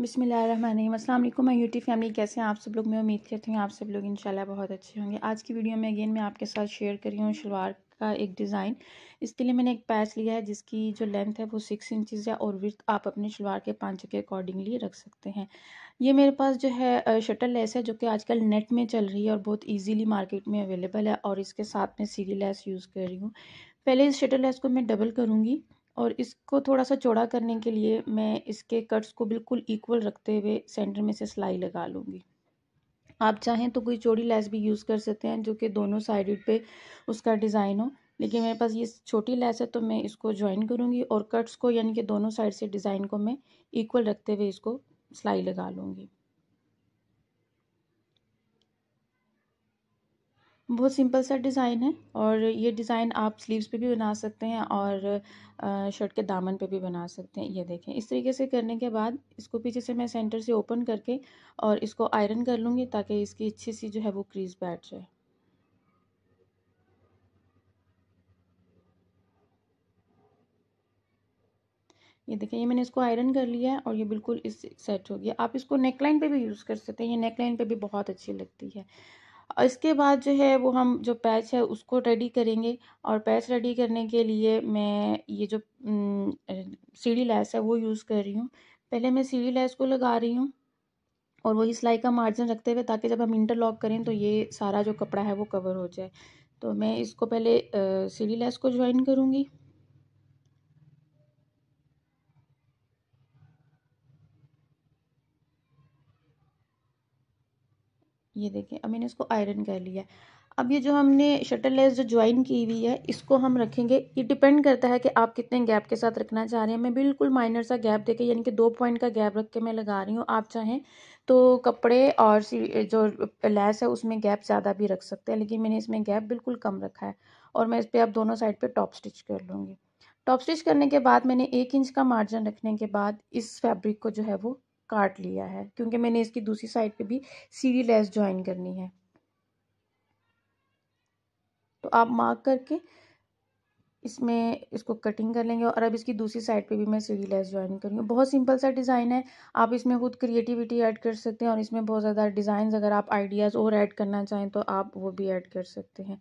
बिसमीम मैं YouTube family कैसे हैं आप सब लोग मैं उम्मीद करती हूँ आप सब लोग इंशाल्लाह बहुत अच्छे होंगे आज की वीडियो में अगेन मैं आपके साथ शेयर कर रही हूँ शलवार का एक डिज़ाइन इसके लिए मैंने एक पैच लिया है जिसकी जो लेंथ है वो सिक्स इंचज़ है और विथ आप अपने शलवार के पांचे के अकॉर्डिंगली रख सकते हैं ये मेरे पास जो है शटल लेस है जो कि आजकल नेट में चल रही है और बहुत ईजीली मार्केट में अवेलेबल है और इसके साथ में सीरी लेस यूज़ कर रही हूँ पहले इस शटल लेस को मैं डबल करूँगी और इसको थोड़ा सा चौड़ा करने के लिए मैं इसके कट्स को बिल्कुल इक्वल रखते हुए सेंटर में से सिलाई लगा लूँगी आप चाहें तो कोई चौड़ी लैस भी यूज़ कर सकते हैं जो कि दोनों साइड पे उसका डिज़ाइन हो लेकिन मेरे पास ये छोटी लैस है तो मैं इसको ज्वाइन करूँगी और कट्स को यानी कि दोनों साइड से डिज़ाइन को मैं इक्वल रखते हुए इसको सिलाई लगा लूँगी बहुत सिंपल सा डिज़ाइन है और ये डिज़ाइन आप स्लीव्स पे भी बना सकते हैं और शर्ट के दामन पे भी बना सकते हैं ये देखें इस तरीके से करने के बाद इसको पीछे से मैं सेंटर से ओपन करके और इसको आयरन कर लूँगी ताकि इसकी अच्छी सी जो है वो क्रीज बैठ जाए ये देखें ये मैंने इसको आयरन कर लिया है और ये बिल्कुल इस सेट हो गया आप इसको नेकलाइन पे भी यूज़ कर सकते हैं ये नेकलाइन पे भी बहुत अच्छी लगती है और इसके बाद जो है वो हम जो पैच है उसको रेडी करेंगे और पैच रेडी करने के लिए मैं ये जो सीढ़ी लैस है वो यूज़ कर रही हूँ पहले मैं सीढ़ी लैस को लगा रही हूँ और वही सिलाई का मार्जिन रखते हुए ताकि जब हम इंटरलॉक करें तो ये सारा जो कपड़ा है वो कवर हो जाए तो मैं इसको पहले सीढ़ी लैस को ज्वाइन करूँगी ये देखें अब मैंने इसको आयरन कर लिया है अब ये जो हमने शटर लेस जो ज्वाइन की हुई है इसको हम रखेंगे ये डिपेंड करता है कि आप कितने गैप के साथ रखना चाह रहे हैं मैं बिल्कुल माइनर सा गैप देके यानी कि दो पॉइंट का गैप रख के मैं लगा रही हूँ आप चाहें तो कपड़े और जो लेस है उसमें गैप ज़्यादा भी रख सकते हैं लेकिन मैंने इसमें गैप बिल्कुल कम रखा है और मैं इस पर आप दोनों साइड पर टॉप स्टिच कर लूँगी टॉप स्टिच करने के बाद मैंने एक इंच का मार्जिन रखने के बाद इस फैब्रिक को जो है वो काट लिया है क्योंकि मैंने इसकी दूसरी साइड पे भी सीढ़ी लेस ज्वाइन करनी है तो आप मार्क करके इसमें इसको कटिंग कर लेंगे और अब इसकी दूसरी साइड पे भी मैं सीढ़ी लेस ज्वाइन करूँगी बहुत सिंपल सा डिज़ाइन है आप इसमें खुद क्रिएटिविटी ऐड कर सकते हैं और इसमें बहुत ज़्यादा डिज़ाइन अगर आप आइडियाज़ और ऐड करना चाहें तो आप वो भी ऐड कर सकते हैं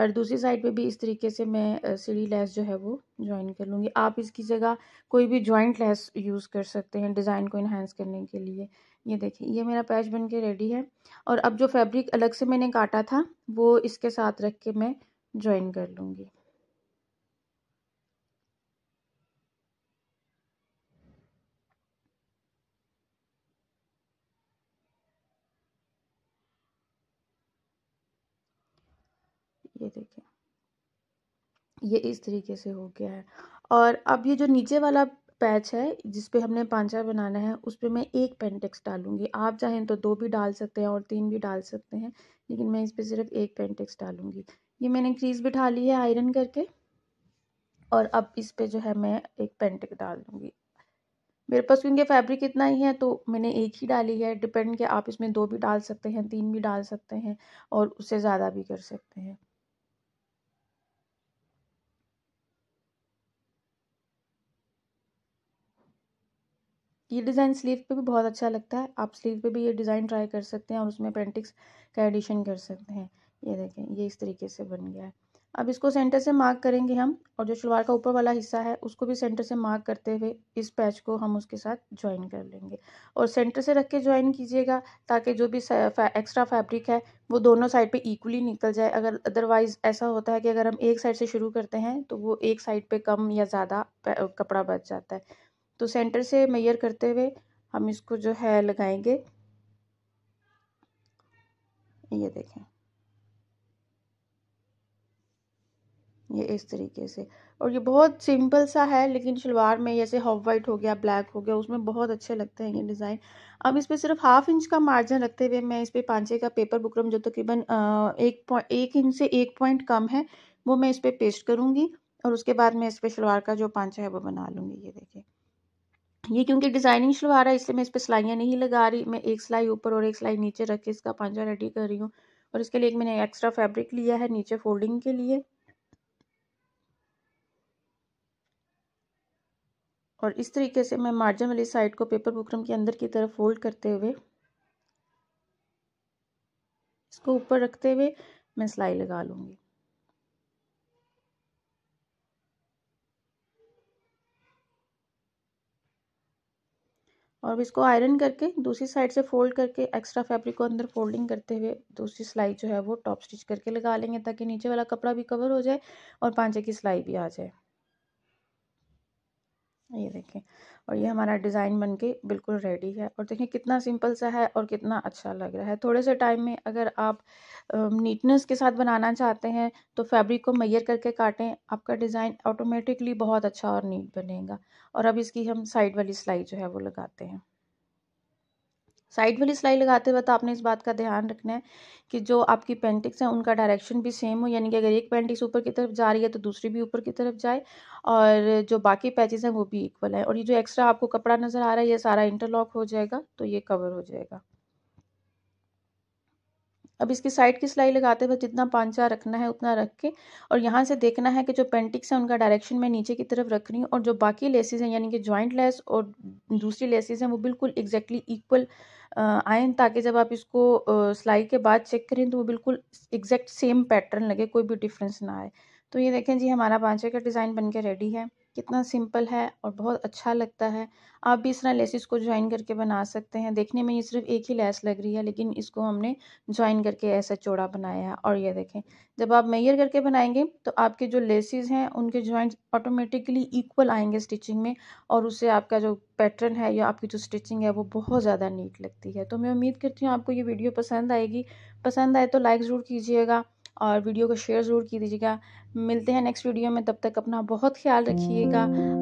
और दूसरी साइड पे भी इस तरीके से मैं सीढ़ी लेस जो है वो ज्वाइन कर लूँगी आप इसकी जगह कोई भी जॉइंट लेस यूज़ कर सकते हैं डिज़ाइन को इन्हांस करने के लिए ये देखिए ये मेरा पैच बन के रेडी है और अब जो फैब्रिक अलग से मैंने काटा था वो इसके साथ रख के मैं ज्वाइन कर लूँगी ये देखें ये इस तरीके से हो गया है और अब ये जो नीचे वाला पैच है जिस पे हमने पांचा बनाना है उस पर मैं एक पेंटेक्स डालूंगी आप चाहें तो दो भी डाल सकते हैं और तीन भी डाल सकते हैं लेकिन मैं इस पर सिर्फ एक पेंटेक्स डालूंगी ये मैंने क्रीज बिठा ली है आयरन करके और अब इस पे जो है मैं एक पेंटेक्स डाल दूँगी मेरे पास क्योंकि फैब्रिक इतना ही है तो मैंने एक ही डाली है डिपेंड कि आप इसमें दो भी डाल सकते हैं तीन भी डाल सकते हैं और उससे ज़्यादा भी कर सकते हैं ये डिज़ाइन स्लीव पे भी बहुत अच्छा लगता है आप स्लीव पे भी ये डिज़ाइन ट्राई कर सकते हैं और उसमें पेंटिक्स का एडिशन कर सकते हैं ये देखें ये इस तरीके से बन गया है अब इसको सेंटर से मार्क करेंगे हम और जो शलवार का ऊपर वाला हिस्सा है उसको भी सेंटर से मार्क करते हुए इस पैच को हम उसके साथ ज्वाइन कर लेंगे और सेंटर से रख के ज्वाइन कीजिएगा ताकि जो भी फै, एक्स्ट्रा फैब्रिक है वो दोनों साइड पे इक्वली निकल जाए अगर अदरवाइज़ ऐसा होता है कि अगर हम एक साइड से शुरू करते हैं तो वो एक साइड पर कम या ज़्यादा कपड़ा बच जाता है तो सेंटर से मैयर करते हुए हम इसको जो है लगाएंगे ये देखें ये इस तरीके से और ये बहुत सिंपल सा है लेकिन शलवार में जैसे हॉफ वाइट हो गया ब्लैक हो गया उसमें बहुत अच्छे लगते हैं ये डिज़ाइन अब इस पर सिर्फ हाफ इंच का मार्जिन रखते हुए मैं इस पर पांचे का पेपर बुकरम जो तकरीबन तो एक पॉइंट एक इंच से एक पॉइंट कम है वो मैं इस पर पे पेस्ट करूँगी और उसके बाद मैं इस पर शलवार का जो पांचा है वो बना लूँगी ये देखें ये क्योंकि डिज़ाइनिंग शलवार है इसलिए मैं इस पर सिलाइयाँ नहीं लगा रही मैं एक सिलाई ऊपर और एक सिलाई नीचे रख के इसका पांजा रेडी कर रही हूँ और इसके लिए एक मैंने एक्स्ट्रा फैब्रिक लिया है नीचे फोल्डिंग के लिए और इस तरीके से मैं मार्जिन वाली साइड को पेपर बुकरम के अंदर की तरफ फोल्ड करते हुए इसको ऊपर रखते हुए मैं सिलाई लगा लूँगी और इसको आयरन करके दूसरी साइड से फोल्ड करके एक्स्ट्रा फैब्रिक को अंदर फोल्डिंग करते हुए दूसरी सिलाई जो है वो टॉप स्टिच करके लगा लेंगे ताकि नीचे वाला कपड़ा भी कवर हो जाए और पांचे की सिलाई भी आ जाए ये देखें और ये हमारा डिज़ाइन बन के बिल्कुल रेडी है और देखें कितना सिंपल सा है और कितना अच्छा लग रहा है थोड़े से टाइम में अगर आप नीटनेस के साथ बनाना चाहते हैं तो फैब्रिक को मैयर करके काटें आपका डिज़ाइन ऑटोमेटिकली बहुत अच्छा और नीट बनेगा और अब इसकी हम साइड वाली सिलाई जो है वो लगाते हैं साइड वाली सिलाई लगाते वक्त तो आपने इस बात का ध्यान रखना है कि जो आपकी पेंटिक्स हैं उनका डायरेक्शन भी सेम हो यानी कि अगर एक पेंटिक्स ऊपर की तरफ जा रही है तो दूसरी भी ऊपर की तरफ जाए और जो बाकी पैचेस हैं वो भी इक्वल है और ये जो एक्स्ट्रा आपको कपड़ा नज़र आ रहा है ये सारा इंटरलॉक हो जाएगा तो ये कवर हो जाएगा अब इसकी साइड की सिलाई लगाते हुए जितना पांचा रखना है उतना रख के और यहाँ से देखना है कि जो पेंटिक्स हैं उनका डायरेक्शन मैं नीचे की तरफ रख रही हूँ और जो बाकी लेसेज़ हैं यानी कि जॉइंट लेस और दूसरी लेसेज हैं वो बिल्कुल एग्जैक्टली इक्वल आए ताकि जब आप इसको सिलाई के बाद चेक करें तो वो बिल्कुल एग्जैक्ट सेम पैटर्न लगे कोई भी डिफरेंस ना आए तो ये देखें जी हमारा पांचे का डिज़ाइन बन के रेडी है कितना सिंपल है और बहुत अच्छा लगता है आप भी इस तरह लेसिस को ज्वाइन करके बना सकते हैं देखने में ये सिर्फ एक ही लेस लग रही है लेकिन इसको हमने ज्वाइन करके ऐसा चौड़ा बनाया है और ये देखें जब आप मेयर करके बनाएंगे तो आपके जो लेसिस हैं उनके ज्वाइंट ऑटोमेटिकली इक्वल आएंगे स्टिचिंग में और उससे आपका जो पैटर्न है या आपकी जो स्टिचिंग है वो बहुत ज़्यादा नीट लगती है तो मैं उम्मीद करती हूँ आपको ये वीडियो पसंद आएगी पसंद आए तो लाइक ज़रूर कीजिएगा और वीडियो को शेयर ज़रूर की दीजिएगा मिलते हैं नेक्स्ट वीडियो में तब तक अपना बहुत ख्याल रखिएगा